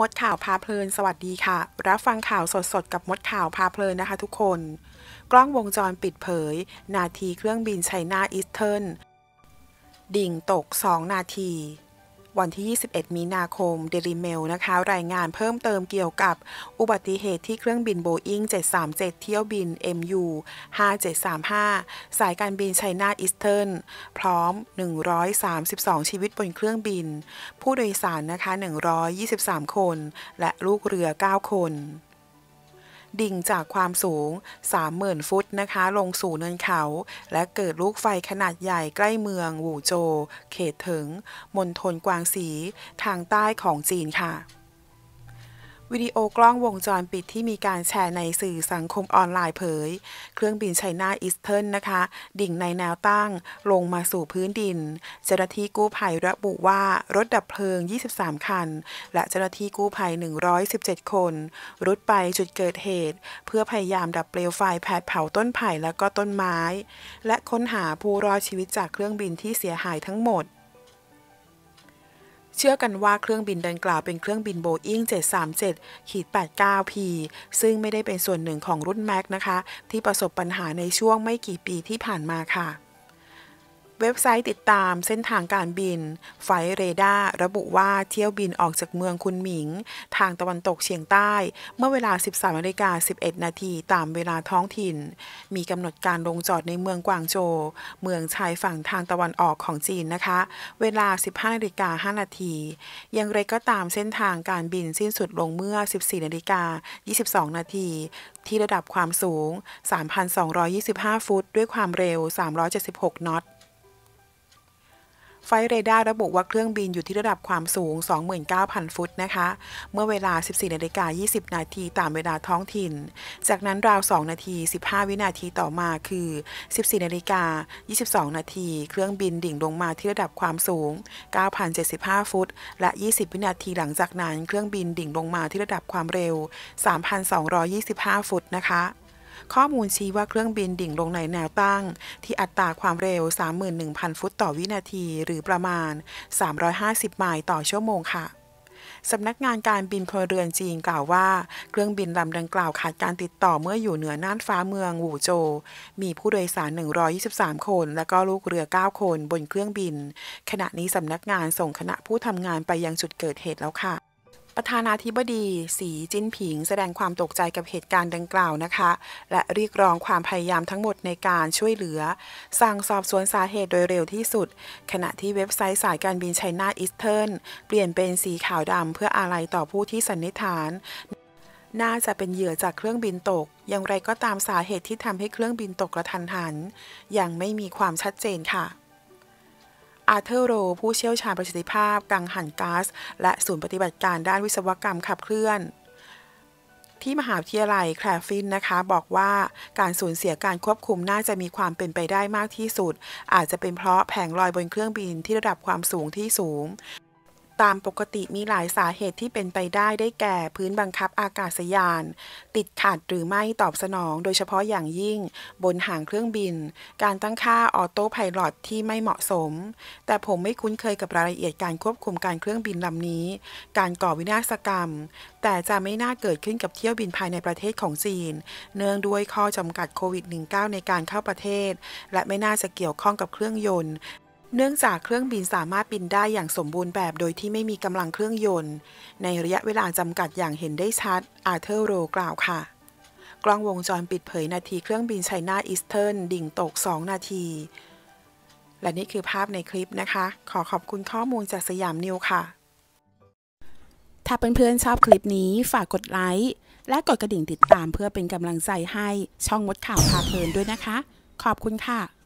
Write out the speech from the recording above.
มดข่าวพาเพลินสวัสดีค่ะ รับฟังข่าวสดสดกับมดข่าวพาเพลินนะคะทุกคน กล้องวงจรปิดเผย นาทีเครื่องบินไชน่าอีสเทิร์นดิ่งตก2นาทีวันที่ 21 มีนาคม เดลิเมล นะคะ รายงานเพิ่มเติมเกี่ยวกับ อุบัติเหตุที่เครื่องบินโบอิ้ง737 เที่ยวบิน MU 5735 สายการบินไชน่าอีสเทิร์นพร้อม 132 ชีวิตบนเครื่องบิน ผู้โดยสารนะคะ 123 คน และลูกเรือ 9 คนดิ่งจากความสูง 30,000 ฟุตนะคะ ลงสู่เนินเขา และเกิดลูกไฟขนาดใหญ่ใกล้เมืองหูโจ เขตถึงมณฑลกวางสีทางใต้ของจีนค่ะวิดีโอกล้องวงจรปิดที่มีการแชร์ในสื่อสังคมออนไลน์เผย เครื่องบินไชน่าอีสเทิร์นนะคะ ดิ่งในแนวตั้ง ลงมาสู่พื้นดิน เจ้าหน้าที่กู้ภัยระบุว่ารถดับเพลิง 23 คัน และเจ้าหน้าที่กู้ภัย 117 คน รุดไปจุดเกิดเหตุ เพื่อพยายามดับเปลวไฟแผดเผาต้นไผ่และก็ต้นไม้ และค้นหาผู้รอดชีวิตจากเครื่องบินที่เสียหายทั้งหมดชื่อกันว่าเครื่องบินดังกล่าวเป็นเครื่องบินโบอิ้ง737ขีด 89P ซึ่งไม่ได้เป็นส่วนหนึ่งของรุ่นแม็กนะคะ ที่ประสบปัญหาในช่วงไม่กี่ปีที่ผ่านมาค่ะเว็บไซต์ติดตามเส้นทางการบิน ไฟเรดาร์ระบุว่าเที่ยวบินออกจากเมืองคุนหมิง ทางตะวันตกเฉียงใต้ เมื่อเวลา 13นาฬิกา11นาทีตามเวลาท้องถิ่น มีกำหนดการลงจอดในเมืองกวางโจวเมืองชายฝั่งทางตะวันออกของจีนนะคะเวลา 15นาฬิกา5นาทีอย่างไรก็ตามเส้นทางการบินสิ้นสุดลงเมื่อ 14นาฬิกา22นาทีที่ระดับความสูง 3,225 ฟุต ด้วยความเร็ว 376นอตไฟเรดาร์ระบุว่าเครื่องบินอยู่ที่ระดับความสูง 29,000 ฟุตนะคะ เมื่อเวลา 14นาฬิกา20นาทีตามเวลาท้องถิ่น จากนั้นราว 2 นาที 15 วินาทีต่อมาคือ 14นาฬิกา22นาที เครื่องบินดิ่งลงมาที่ระดับความสูง9,075 ฟุต และ 20 วินาทีหลังจากนั้น เครื่องบินดิ่งลงมาที่ระดับความเร็ว 3,225 ฟุตนะคะข้อมูลชี้ว่าเครื่องบินดิ่งลงในแนวตั้ง ที่อัตราความเร็ว 31,000 ฟุตต่อวินาที หรือประมาณ 350 ไมล์ต่อชั่วโมงค่ะ สำนักงานการบินพลเรือนจีนกล่าวว่า เครื่องบินลำดังกล่าวขาดการติดต่อเมื่ออยู่เหนือน่านฟ้าเมืองหูโจ มีผู้โดยสาร 123 คน และก็ลูกเรือ 9 คนบนเครื่องบิน ขณะนี้สำนักงานส่งคณะผู้ทำงานไปยังจุดเกิดเหตุแล้วค่ะประธานาธิบดี สีจิ้นผิง แสดงความตกใจกับเหตุการณ์ดังกล่าวนะคะ และเรียกร้องความพยายามทั้งหมดในการช่วยเหลือสั่งสอบสวนสาเหตุโดยเร็วที่สุด ขณะที่เว็บไซต์สายการบินไชน่าอีสเทิร์นเปลี่ยนเป็นสีขาวดำเพื่ออะไรต่อผู้ที่สันนิษฐาน น่าจะเป็นเหยื่อจากเครื่องบินตก อย่างไรก็ตามสาเหตุที่ทำให้เครื่องบินตกกระทันหัน ยังไม่มีความชัดเจนค่ะอาร์เธอร์โร ผู้เชี่ยวชาญประสิทธิภาพกังหันก๊าซและศูนย์ปฏิบัติการด้านวิศวกรรมขับเคลื่อน ที่มหาวิทยาลัยแคลฟินนะคะ บอกว่าการสูญเสียการควบคุมน่าจะมีความเป็นไปได้มากที่สุด อาจจะเป็นเพราะแผงลอยบนเครื่องบินที่ระดับความสูงที่สูงตามปกติมีหลายสาเหตุที่เป็นไปได้ได้แก่พื้นบังคับอากาศยาน ติดขัดหรือไม่ตอบสนองโดยเฉพาะอย่างยิ่ง บนหางเครื่องบิน การตั้งค่าออโต้ไพลอตที่ไม่เหมาะสม แต่ผมไม่คุ้นเคยกับรายละเอียดการควบคุมการเครื่องบินลำนี้ การก่อวินาศกรรม แต่จะไม่น่าเกิดขึ้นกับเที่ยวบินภายในประเทศของจีน เนื่องด้วยข้อจำกัดโควิด -19 ในการเข้าประเทศ และไม่น่าจะเกี่ยวข้องกับเครื่องยนต์เนื่องจากเครื่องบินสามารถบินได้อย่างสมบูรณ์แบบโดยที่ไม่มีกำลังเครื่องยนต์ ในระยะเวลาจำกัดอย่างเห็นได้ชัดอาเธอร์โรกล่าวค่ะ กล้องวงจรปิดเผยนาทีเครื่องบินไชน่าอีสเทิร์นดิ่งตก 2 นาที และนี่คือภาพในคลิปนะคะ ขอขอบคุณข้อมูลจากสยามนิวค่ะ ถ้าเพื่อนๆชอบคลิปนี้ฝากกดไลค์และกดกระดิ่งติดตามเพื่อเป็นกำลังใจให้ช่องมดข่าวพาเพลินด้วยนะคะ ขอบคุณค่ะ